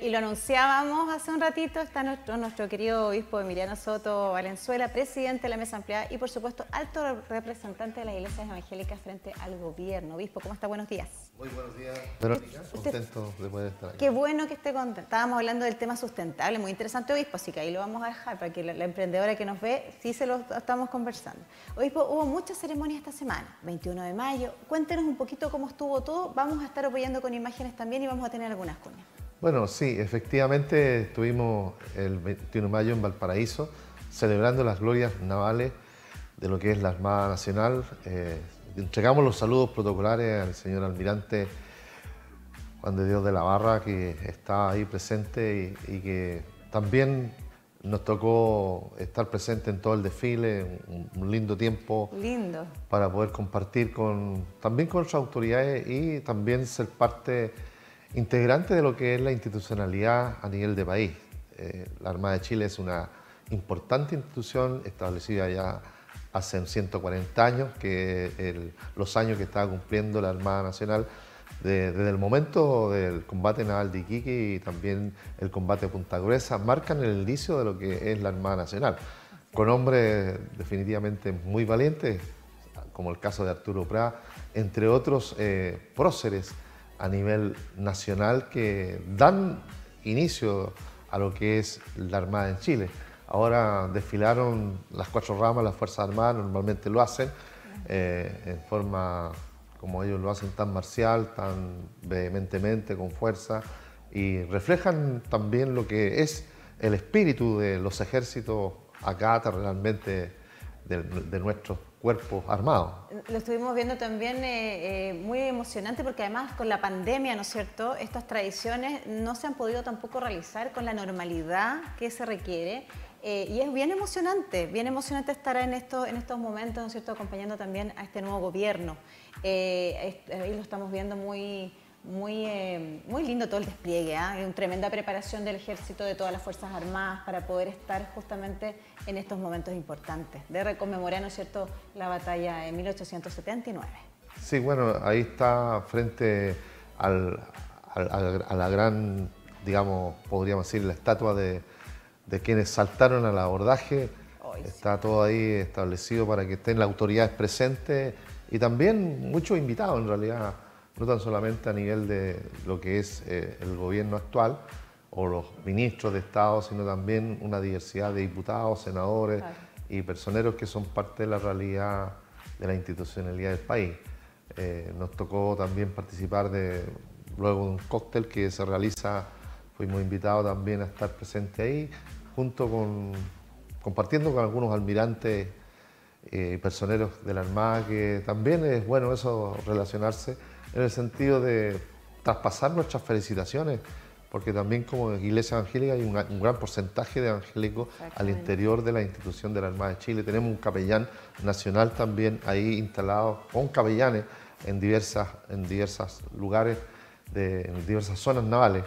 y lo anunciábamos hace un ratito, está nuestro, nuestro querido obispo Emiliano Soto Valenzuela, presidente de la Mesa Ampliada y por supuesto alto representante de las iglesias evangélicas frente al gobierno. Obispo, ¿cómo está? Buenos días. Muy buenos días, Contento de poder estar aquí. Qué bueno que esté contento. Estábamos hablando del tema sustentable, muy interesante, obispo, así que ahí lo vamos a dejar para que la, emprendedora que nos ve sí se lo estamos conversando. Obispo, hubo muchas ceremonias esta semana, 21 de mayo. Cuéntenos un poquito cómo estuvo todo. Vamos a estar apoyando con imágenes también y vamos a tener algunas cuñas. Bueno, sí, efectivamente estuvimos el 21 de mayo en Valparaíso celebrando las glorias navales de lo que es la Armada Nacional. Eh, entregamos los saludos protocolares al señor almirante Juan de Dios de la Barra, que está ahí presente y, que también nos tocó estar presente en todo el desfile, un lindo tiempo para poder compartir con, también con otras autoridades y también ser parte integrante de lo que es la institucionalidad a nivel de país. Eh, la Armada de Chile es una importante institución establecida ya hace 140 años, que los años que estaba cumpliendo la Armada Nacional desde el momento del combate naval de Iquique y también el combate a Punta Gruesa, marcan el inicio de lo que es la Armada Nacional, con hombres definitivamente muy valientes, como el caso de Arturo Prat, entre otros eh, próceres a nivel nacional que dan inicio a lo que es la Armada en Chile. Ahora desfilaron las cuatro ramas, las Fuerzas Armadas normalmente lo hacen eh, en forma como ellos lo hacen tan marcial, tan vehementemente, con fuerza, y reflejan también lo que es el espíritu de los ejércitos acá, realmente de, de nuestros cuerpo armado Lo estuvimos viendo también eh, eh, muy emocionante porque además con la pandemia, ¿no es cierto? Estas tradiciones no se han podido tampoco realizar con la normalidad que se requiere. Eh, y es bien emocionante, bien emocionante estar en, esto, en estos momentos, ¿no es cierto?, acompañando también a este nuevo gobierno. ahí lo estamos viendo muy, muy, eh, muy lindo todo el despliegue, ¿ah? una tremenda preparación del ejército, de todas las Fuerzas Armadas para poder estar justamente en estos momentos importantes, de reconmemorar, ¿no es cierto?, la batalla de 1879. Sí, bueno, ahí está frente a la gran, digamos, podríamos decir, la estatua de, quienes saltaron al abordaje. está todo ahí establecido para que estén las autoridades presentes y también muchos invitados en realidad no tan solamente a nivel de lo que es eh, el gobierno actual o los ministros de Estado, sino también una diversidad de diputados, senadores y personeros que son parte de la realidad de la institucionalidad del país. Eh, nos tocó también participar de luego de un cóctel que se realiza, fuimos invitados también a estar presente ahí, junto con, compartiendo con algunos almirantes eh, y personeros de la Armada, que también es bueno eso relacionarse en el sentido de traspasar nuestras felicitaciones, porque también como Iglesia Evangélica hay un, gran porcentaje de evangélicos al interior de la institución de la Armada de Chile. Tenemos un capellán nacional también ahí instalado, con capellanes en diversas, en diversas lugares, en diversas zonas navales,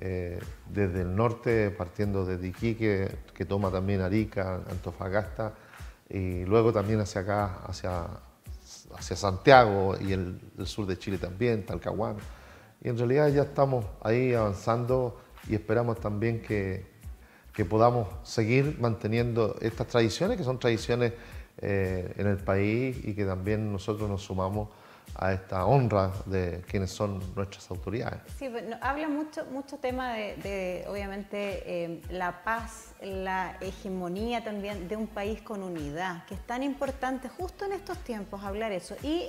eh, desde el norte, partiendo de Iquique, que toma también Arica, Antofagasta, y luego también hacia acá, hacia hacia Santiago y el, el sur de Chile también, Talcahuano. Y en realidad ya estamos ahí avanzando y esperamos también que, que podamos seguir manteniendo estas tradiciones, que son tradiciones eh, en el país y que también nosotros nos sumamos a esta honra de quienes son nuestras autoridades. Sí, pues, habla mucho, mucho tema de, obviamente, eh, la paz, la hegemonía también de un país con unidad, que es tan importante justo en estos tiempos hablar eso. Y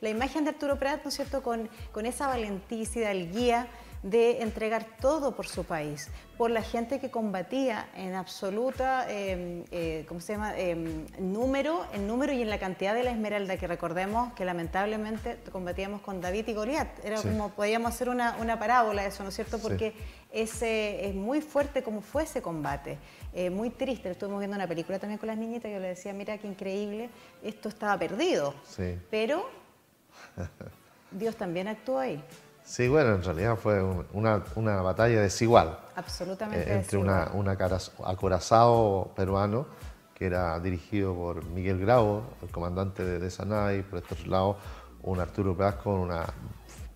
la imagen de Arturo Prat, ¿no es cierto?, con, con esa valenticidad, el guía de entregar todo por su país, por la gente que combatía en absoluta, em, eh, ¿cómo se llama?, em, número, en número y en la cantidad de la esmeralda, que recordemos que lamentablemente combatíamos con David y Goliat. Era como, podíamos hacer una, parábola eso, ¿no es cierto? Porque ese, es muy fuerte como fue ese combate, eh, muy triste. Estuvimos viendo una película también con las niñitas que yo le decía, mira qué increíble, esto estaba perdido. Pero Dios también actuó ahí. Sí, bueno, en realidad fue una, batalla desigual. Eh, Absolutamente. entre una, un acorazado peruano que era dirigido por Miguel Grau, el comandante de, de y por estos lados un Arturo Paz con una,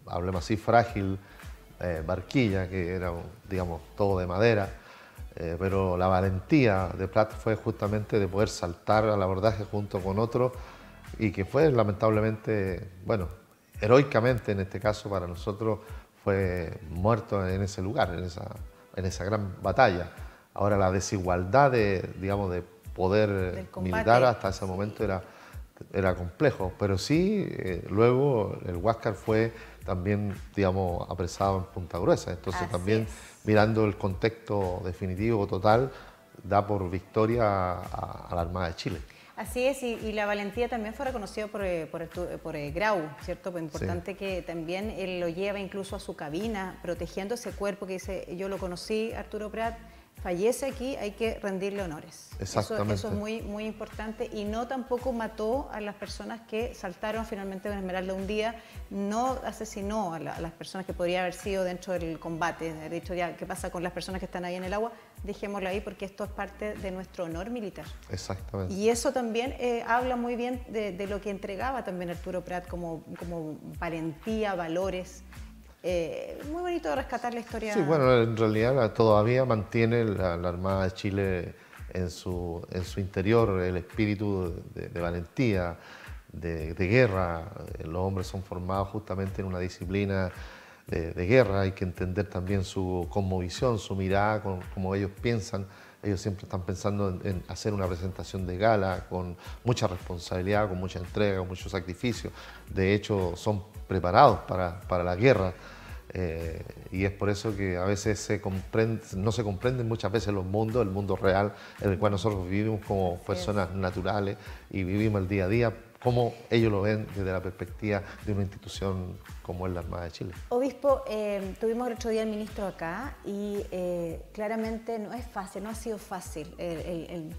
hablemos así, frágil eh, barquilla, que era, digamos, todo de madera. Eh, pero la valentía de Platt fue justamente de poder saltar al abordaje junto con otro y que fue lamentablemente, bueno, heroicamente en este caso para nosotros fue muerto en ese lugar, en esa, gran batalla. Ahora la desigualdad de, poder militar hasta ese momento era, complejo, pero sí, eh, luego el Huáscar fue también, digamos, apresado en Punta Gruesa, entonces también mirando el contexto definitivo total, da por victoria a la Armada de Chile. Así es, y, la valentía también fue reconocida por, eh, por, eh, por eh, Grau, ¿cierto? Pues, importante que también él lo lleva incluso a su cabina, protegiendo ese cuerpo que dice, yo lo conocí, Arturo Prat, fallece aquí, hay que rendirle honores. Exactamente. Eso, es muy, muy importante y no tampoco mató a las personas que saltaron finalmente de esmeralda un día, no asesinó a, las personas que podría haber sido dentro del combate, de dicho ya, ¿qué pasa con las personas que están ahí en el agua? dejémoslo ahí porque esto es parte de nuestro honor militar. Exactamente. Y eso también eh, habla muy bien de, lo que entregaba también Arturo Prat como, como valentía, valores. Eh, muy bonito rescatar la historia. Sí, bueno, en realidad todavía mantiene la, Armada de Chile en su, en su interior el espíritu de, valentía, de, de guerra. Los hombres son formados justamente en una disciplina de, guerra, hay que entender también su cosmovisión, su mirada, con, como ellos piensan. Ellos siempre están pensando en, hacer una presentación de gala con mucha responsabilidad, con mucha entrega, con mucho sacrificio. De hecho, son preparados para, para la guerra. Eh, y es por eso que a veces se comprende, no se comprenden muchas veces los mundos, el mundo real, en el cual nosotros vivimos como personas naturales y vivimos el día a día, cómo ellos lo ven desde la perspectiva de una institución como es la Armada de Chile. Obispo, eh, tuvimos el otro día el ministro acá y eh, claramente no es fácil, no ha sido fácil el,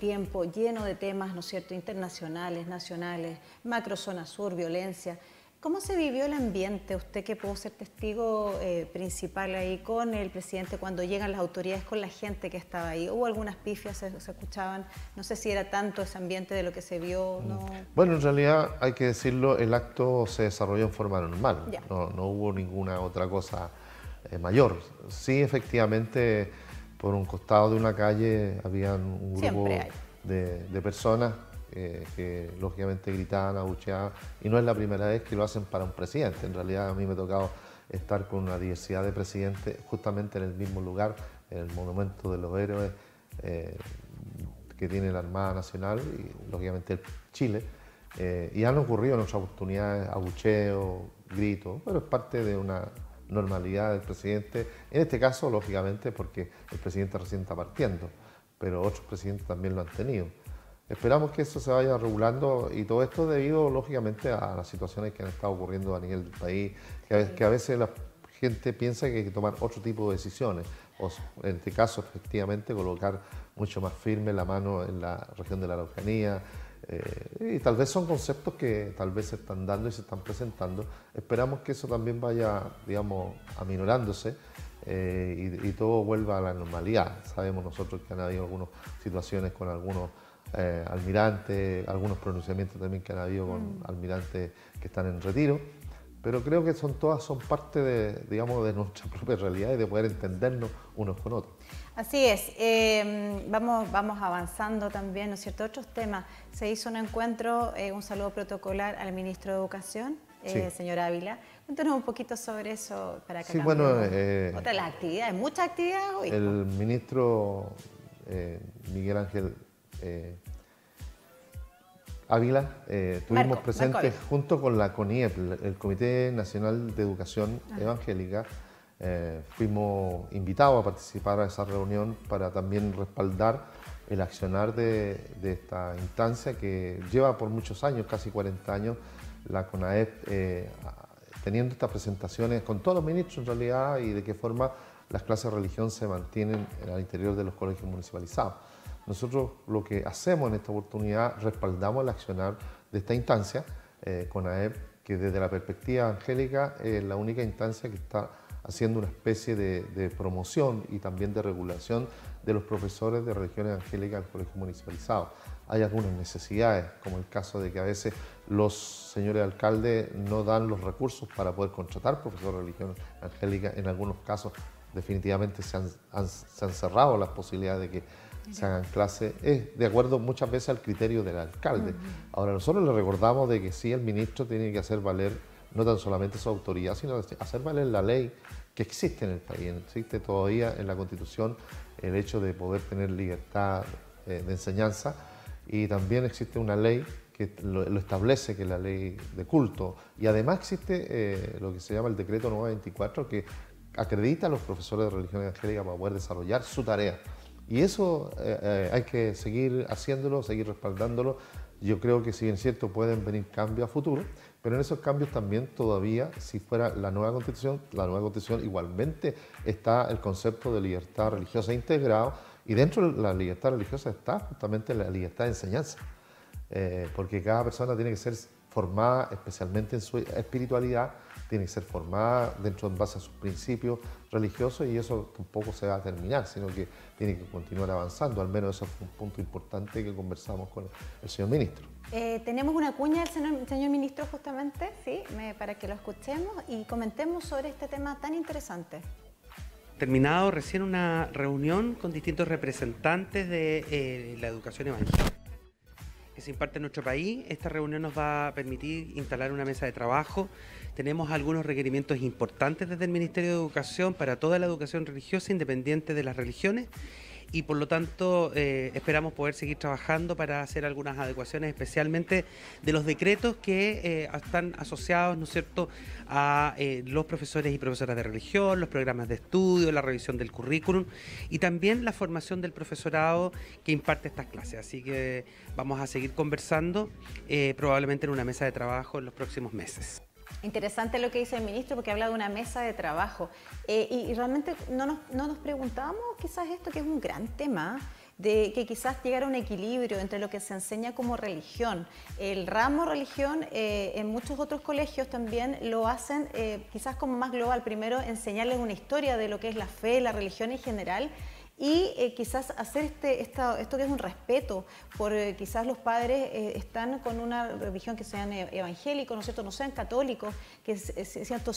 tiempo lleno de temas, ¿no es cierto?, internacionales, nacionales, macro zona sur, violencia. ¿Cómo se vivió el ambiente? Usted que pudo ser testigo eh, principal ahí con el presidente cuando llegan las autoridades, con la gente que estaba ahí. Hubo algunas pifias, se, escuchaban. No sé si era tanto ese ambiente de lo que se vio. Mm. ¿no? Bueno, en realidad hay que decirlo, el acto se desarrolló en forma normal. No, hubo ninguna otra cosa eh, mayor. Sí, efectivamente, por un costado de una calle había un grupo de, de personas eh, que lógicamente gritaban, abucheaban, y no es la primera vez que lo hacen para un presidente. En realidad a mí me ha tocado estar con una diversidad de presidentes justamente en el mismo lugar, en el Monumento de los Héroes eh, que tiene la Armada Nacional y lógicamente Chile. Eh, y han ocurrido en otras oportunidades abucheos, gritos, pero es parte de una normalidad del presidente, en este caso lógicamente porque el presidente recién está partiendo, pero otros presidentes también lo han tenido. Esperamos que eso se vaya regulando y todo esto debido, lógicamente, a las situaciones que han estado ocurriendo a nivel del país, que a veces, la gente piensa que hay que tomar otro tipo de decisiones, o en este caso, efectivamente, colocar mucho más firme la mano en la región de la Araucanía. Eh, y tal vez son conceptos que tal vez se están dando y se están presentando. Esperamos que eso también vaya, digamos, aminorándose eh, y, todo vuelva a la normalidad. Sabemos nosotros que han habido algunas situaciones con algunos eh, almirantes, algunos pronunciamientos también que han habido con mm. almirantes que están en retiro, pero creo que son todas son parte de, digamos, de nuestra propia realidad y de poder entendernos unos con otros. Así es, em, vamos, vamos avanzando también, ¿no es cierto? Otros temas. Se hizo un encuentro, eh, un saludo protocolar al ministro de Educación, señor Ávila, Cuéntanos un poquito sobre eso para que sí, bueno, eh, las actividades, muchas actividades hoy. El ministro eh, Miguel Ángel eh, Ávila, estuvimos presentes junto con la CONIEP, el Comité Nacional de Educación Evangélica. fuimos invitados a participar a esa reunión para también respaldar el accionar de, esta instancia que lleva por muchos años, casi 40 años, la CONAEP teniendo estas presentaciones con todos los ministros en realidad y de qué forma las clases de religión se mantienen al interior de los colegios municipalizados. Nosotros lo que hacemos en esta oportunidad, respaldamos el accionar de esta instancia, eh, con AEP, que desde la perspectiva angélica es la única instancia que está haciendo una especie de, promoción y también de regulación de los profesores de religiones angélicas del colegio municipalizado hay algunas necesidades, como el caso de que a veces los señores alcaldes no dan los recursos para poder contratar profesores de religión angélica. En algunos casos definitivamente se han, cerrado las posibilidades de que se hagan clases, es de acuerdo muchas veces al criterio del alcalde. Ahora, nosotros le recordamos de que sí, el ministro tiene que hacer valer no tan solamente su autoridad, sino hacer valer la ley que existe en el país. Existe todavía en la Constitución el hecho de poder tener libertad eh, de enseñanza, y también existe una ley que lo, establece, que es la ley de culto. Y además existe eh, lo que se llama el decreto 924, que acredita a los profesores de religión evangélica para poder desarrollar su tarea. Y eso eh, eh, hay que seguir haciéndolo, seguir respaldándolo. Yo creo que si bien cierto pueden venir cambios a futuro, pero en esos cambios también todavía, si fuera la nueva constitución, la nueva constitución igualmente está el concepto de libertad religiosa integrado y dentro de la libertad religiosa está justamente la libertad de enseñanza, eh, porque cada persona tiene que ser formada especialmente en su espiritualidad, tiene que ser formada dentro de base a sus principios religiosos y eso tampoco se va a terminar, sino que tiene que continuar avanzando. Al menos eso es un punto importante que conversamos con el señor ministro. Eh, tenemos una cuña del señor, señor ministro justamente, sí, para que lo escuchemos y comentemos sobre este tema tan interesante terminado recién una reunión con distintos representantes de eh, la educación evangélica que se imparte en nuestro país. Esta reunión nos va a permitir instalar una mesa de trabajo. Tenemos algunos requerimientos importantes desde el Ministerio de Educación para toda la educación religiosa independiente de las religiones y por lo tanto eh, esperamos poder seguir trabajando para hacer algunas adecuaciones, especialmente de los decretos que eh, están asociados, ¿no cierto?, a eh, los profesores y profesoras de religión, los programas de estudio, la revisión del currículum y también la formación del profesorado que imparte estas clases. Así que vamos a seguir conversando probablemente en una mesa de trabajo en los próximos meses. Interesante lo que dice el ministro porque habla de una mesa de trabajo. Eh, y, realmente no nos, no preguntamos quizás esto que es un gran tema de que quizás llegara un equilibrio entre lo que se enseña como religión. El ramo religión eh, en muchos otros colegios también lo hacen eh, quizás como más global. Primero enseñarles una historia de lo que es la fe, la religión en general y eh, quizás hacer este, esta, esto que es un respeto, por eh, quizás los padres eh, están con una religión que sean evangélicos, ¿no cierto?, no sean católicos, que ciertos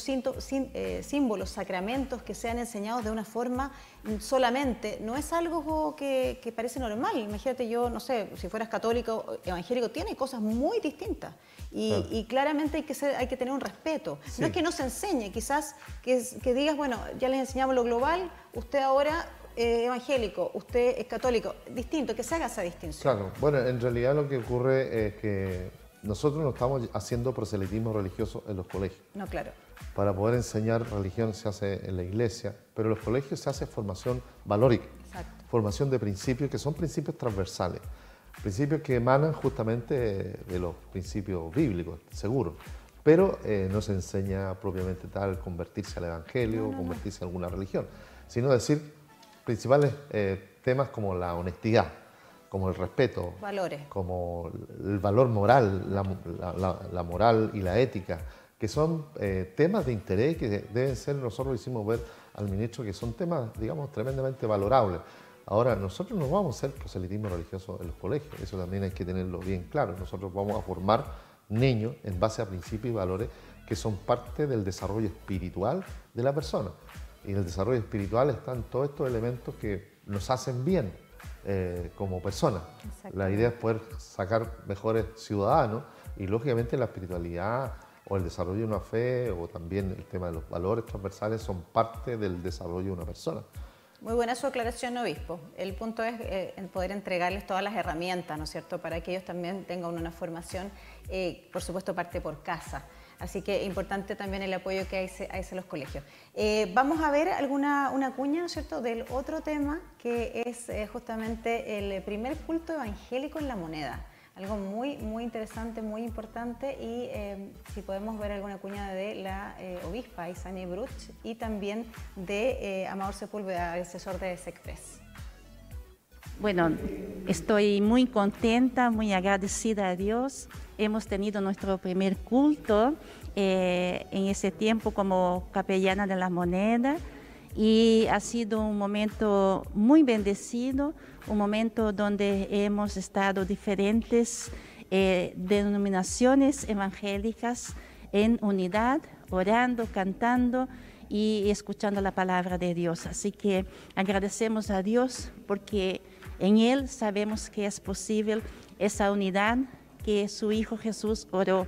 símbolos, sacramentos que sean enseñados de una forma solamente, no es algo que, parece normal. Imagínate yo, no sé, si fueras católico, evangélico, tiene cosas muy distintas y, claramente hay que, tener un respeto. No es que no se enseñe, quizás que, que digas, bueno, ya les enseñamos lo global, usted ahora eh, evangélico, usted es católico, distinto, que se haga esa distinción. Claro, bueno, en realidad lo que ocurre es que nosotros no estamos haciendo proselitismo religioso en los colegios. No, claro. Para poder enseñar religión se hace en la iglesia, pero en los colegios se hace formación valórica, Exacto. formación de principios que son principios transversales, principios que emanan justamente de los principios bíblicos, seguro pero eh, no se enseña propiamente tal convertirse al Evangelio, convertirse a alguna religión, sino decir principales eh, temas como la honestidad, como el respeto, valores, como el valor moral, la, moral y la ética, que son eh, temas de interés que deben ser, nosotros lo hicimos ver al ministro, que son temas, digamos, tremendamente valorables. Ahora, nosotros no vamos a hacer proselitismo religioso en los colegios, eso también hay que tenerlo bien claro. Nosotros vamos a formar niños en base a principios y valores que son parte del desarrollo espiritual de la persona. Y en el desarrollo espiritual están todos estos elementos que nos hacen bien eh, como personas. La idea es poder sacar mejores ciudadanos y lógicamente la espiritualidad o el desarrollo de una fe o también el tema de los valores transversales son parte del desarrollo de una persona. Muy buena su aclaración, obispo. El punto es eh, poder entregarles todas las herramientas, ¿no es cierto?, para que ellos también tengan una formación, eh, por supuesto, parte por casa. Así que importante también el apoyo que hay a los colegios. Eh, vamos a ver alguna una cuña, cierto?, del otro tema que es eh, justamente el primer culto evangélico en la moneda. Algo muy, muy interesante, muy importante y eh, si podemos ver alguna cuña de la obispa Isani Bruch y también de Amador Sepúlveda, asesor de SECPRES. Bueno, estoy muy contenta, muy agradecida a Dios. Hemos tenido nuestro primer culto eh, en ese tiempo como capellana de la moneda y ha sido un momento muy bendecido, un momento donde hemos estado diferentes eh, denominaciones evangélicas en unidad, orando, cantando y escuchando la palabra de Dios. Así que agradecemos a Dios porque en Él sabemos que es posible esa unidad que su Hijo Jesús oró.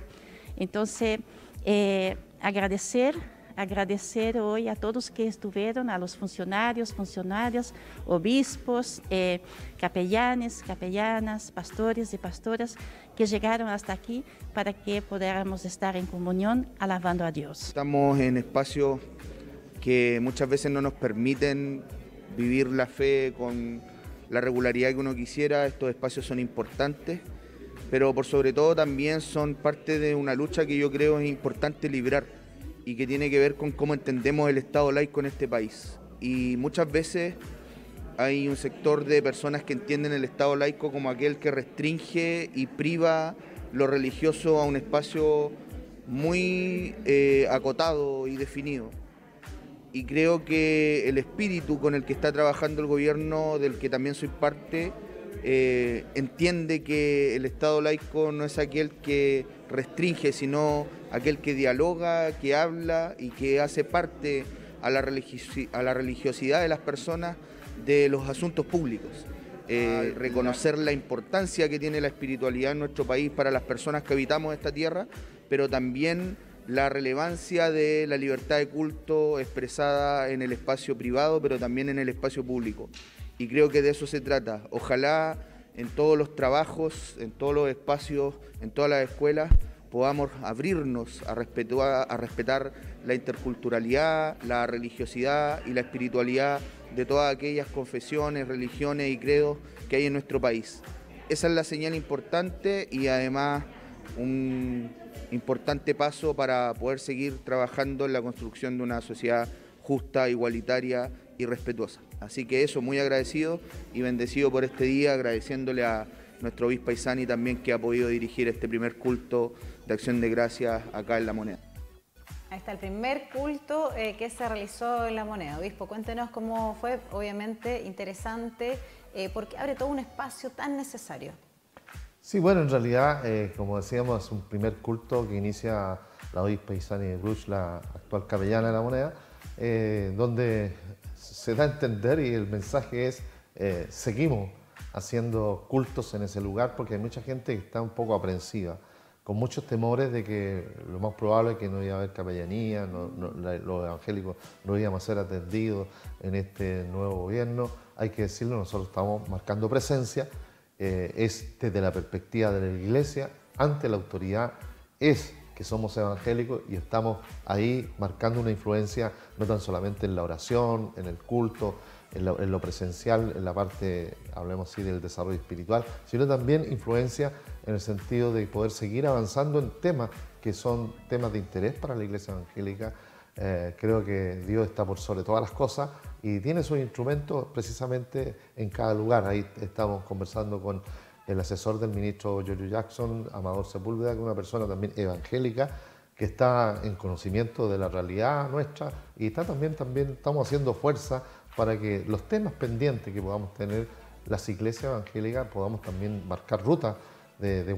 Entonces, eh, agradecer, agradecer hoy a todos que estuvieron, a los funcionarios, funcionarias, obispos, eh, capellanes, capellanas, pastores y pastoras que llegaron hasta aquí para que podamos estar en comunión alabando a Dios. Estamos en espacios que muchas veces no nos permiten vivir la fe con la regularidad que uno quisiera, estos espacios son importantes, pero por sobre todo también son parte de una lucha que yo creo es importante librar y que tiene que ver con cómo entendemos el Estado laico en este país. Y muchas veces hay un sector de personas que entienden el Estado laico como aquel que restringe y priva lo religioso a un espacio muy eh, acotado y definido y creo que el espíritu con el que está trabajando el gobierno, del que también soy parte, eh, entiende que el Estado laico no es aquel que restringe, sino aquel que dialoga, que habla y que hace parte a la, a la religiosidad de las personas de los asuntos públicos. Eh, reconocer la importancia que tiene la espiritualidad en nuestro país para las personas que habitamos esta tierra, pero también la relevancia de la libertad de culto expresada en el espacio privado, pero también en el espacio público. Y creo que de eso se trata. Ojalá en todos los trabajos, en todos los espacios, en todas las escuelas, podamos abrirnos a respetar, la interculturalidad, la religiosidad y la espiritualidad de todas aquellas confesiones, religiones y credos que hay en nuestro país. Esa es la señal importante y además un importante paso para poder seguir trabajando en la construcción de una sociedad justa, igualitaria y respetuosa. Así que eso, muy agradecido y bendecido por este día, agradeciéndole a nuestro obispo Isani también que ha podido dirigir este primer culto de acción de gracias acá en La Moneda. Ahí está el primer culto eh, que se realizó en La Moneda. Obispo, cuéntenos cómo fue, obviamente interesante, eh, porque abre todo un espacio tan necesario. Sí, bueno, en realidad, eh, como decíamos, es un primer culto que inicia la obispa Isani Rush, la actual capellana de la moneda, eh, donde se da a entender y el mensaje es, eh, seguimos haciendo cultos en ese lugar porque hay mucha gente que está un poco aprensiva, con muchos temores de que lo más probable es que no iba a haber capellanía, los evangélicos no íbamos a ser atendidos en este nuevo gobierno. Hay que decirlo, nosotros estamos marcando presencia eh, es este desde la perspectiva de la iglesia ante la autoridad, es que somos evangélicos y estamos ahí marcando una influencia no tan solamente en la oración, en el culto, en lo, presencial, en la parte, hablemos así, del desarrollo espiritual, sino también influencia en el sentido de poder seguir avanzando en temas que son temas de interés para la iglesia evangélica. Eh, creo que Dios está por sobre todas las cosas y tiene sus instrumentos precisamente en cada lugar. Ahí estamos conversando con el asesor del ministro Giorgio Jackson, Amador Sepúlveda, que es una persona también evangélica que está en conocimiento de la realidad nuestra y está también, también estamos haciendo fuerza para que los temas pendientes que podamos tener las iglesias evangélicas podamos también marcar ruta de, de,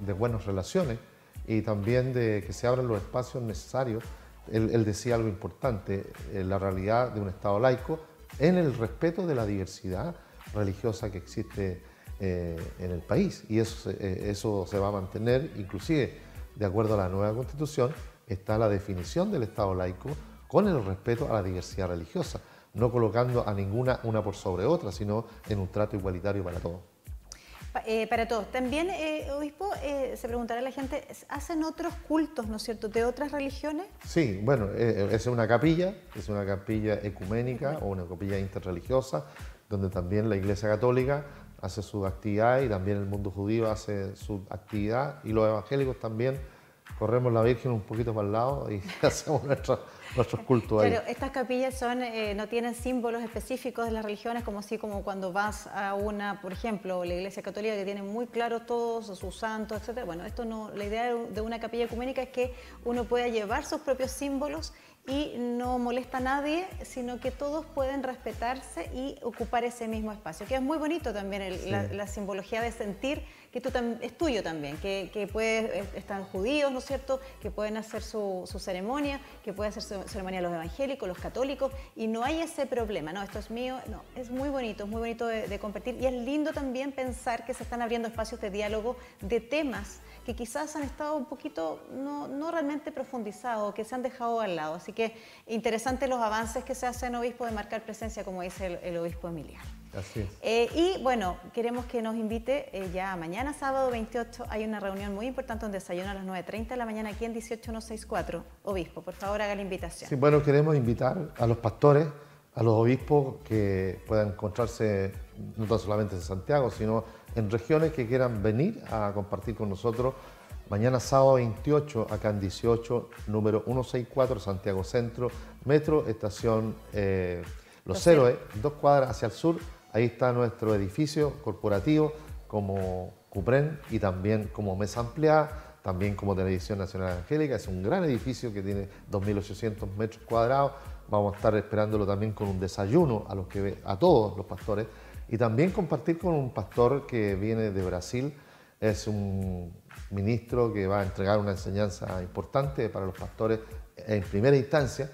de buenas relaciones y también de que se abran los espacios necesarios él, decía algo importante, eh, la realidad de un Estado laico en el respeto de la diversidad religiosa que existe eh, en el país. Y eso, eh, eso se va a mantener, inclusive de acuerdo a la nueva constitución, está la definición del Estado laico con el respeto a la diversidad religiosa, no colocando a ninguna una por sobre otra, sino en un trato igualitario para todos. Eh, para todos. También, eh, obispo, eh, se preguntará a la gente, ¿hacen otros cultos, no es cierto, de otras religiones? Sí, bueno, es una capilla, es una capilla ecuménica o una capilla interreligiosa, donde también la Iglesia Católica hace su actividad y también el mundo judío hace su actividad y los evangélicos también corremos la Virgen un poquito para el lado y hacemos nuestros, cultos ahí. Pero estas capillas son, eh, no tienen símbolos específicos de las religiones, como así como cuando vas a una, por ejemplo, la Iglesia Católica, que tiene muy claro todos sus santos, etc. Bueno, esto no, la idea de una capilla ecuménica es que uno pueda llevar sus propios símbolos y no molesta a nadie, sino que todos pueden respetarse y ocupar ese mismo espacio, que es muy bonito también la simbología de sentir que tú es tuyo también, que, que puede, eh, están judíos, ¿no es cierto?, que pueden hacer su, ceremonia, que puede hacer su ceremonia los evangélicos, los católicos, y no hay ese problema, no, esto es mío, no, es muy bonito, es muy bonito de, compartir, y es lindo también pensar que se están abriendo espacios de diálogo de temas que quizás han estado un poquito no, no realmente profundizados, que se han dejado al lado. Así que interesantes los avances que se hacen, obispo, de marcar presencia, como dice el obispo Emiliano. Así eh, y bueno, queremos que nos invite eh, ya mañana, sábado 28, hay una reunión muy importante, un desayuno a las 9.30 de la mañana aquí en 18164. Obispo, por favor haga la invitación. Sí, bueno, queremos invitar a los pastores, a los obispos que puedan encontrarse no tan solamente en Santiago, sino en regiones que quieran venir a compartir con nosotros. Mañana sábado 28, acá en 18, número 164, Santiago Centro, Metro, estación eh, Los, Los Héroes, dos cuadras hacia el sur Ahí está nuestro edificio corporativo como Cupren y también como Mesa Ampliada, también como Televisión Nacional Angélica. Es un gran edificio que tiene 2.800 metros cuadrados. Vamos a estar esperándolo también con un desayuno a, los que, a todos los pastores y también compartir con un pastor que viene de Brasil. Es un ministro que va a entregar una enseñanza importante para los pastores en primera instancia.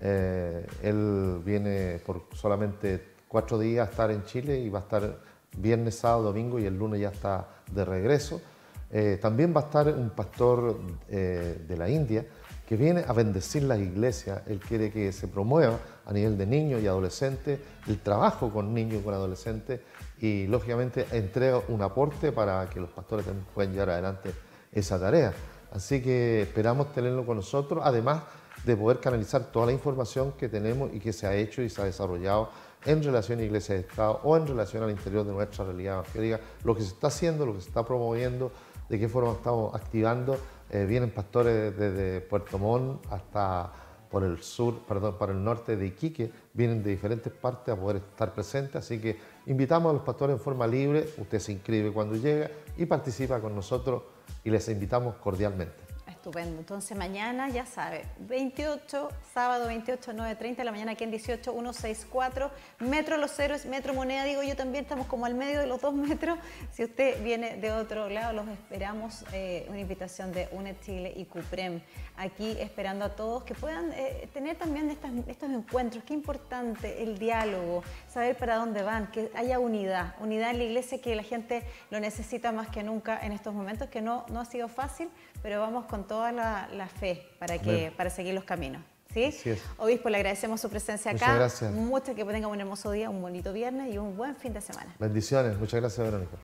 Eh, él viene por solamente cuatro días estar en Chile y va a estar viernes, sábado, domingo y el lunes ya está de regreso. Eh, también va a estar un pastor eh, de la India que viene a bendecir las iglesias. Él quiere que se promueva a nivel de niños y adolescentes el trabajo con niños y con adolescentes y lógicamente entrega un aporte para que los pastores también puedan llevar adelante esa tarea. Así que esperamos tenerlo con nosotros, además de poder canalizar toda la información que tenemos y que se ha hecho y se ha desarrollado en relación a Iglesia de Estado o en relación al interior de nuestra realidad evangélica, lo que se está haciendo, lo que se está promoviendo, de qué forma estamos activando. Eh, vienen pastores desde Puerto Montt hasta por el sur, perdón, para el norte de Iquique, vienen de diferentes partes a poder estar presentes, así que invitamos a los pastores en forma libre, usted se inscribe cuando llega y participa con nosotros y les invitamos cordialmente. Estupendo. Entonces mañana, ya sabe, 28, sábado 28, 9.30 de la mañana aquí en 18, 164, metro Los Héroes, metro Moneda, digo yo también, estamos como al medio de los dos metros. Si usted viene de otro lado, los esperamos, eh, una invitación de UNE Chile y CUPREM, aquí esperando a todos que puedan eh, tener también estas, estos encuentros. Qué importante el diálogo, saber para dónde van, que haya unidad, unidad en la iglesia que la gente lo necesita más que nunca en estos momentos, que no, no ha sido fácil, pero vamos con toda la, fe para, que, para seguir los caminos. ¿Sí? Obispo, le agradecemos su presencia acá. Muchas gracias. Muchas que tenga un hermoso día, un bonito viernes y un buen fin de semana. Bendiciones. Muchas gracias, Verónica.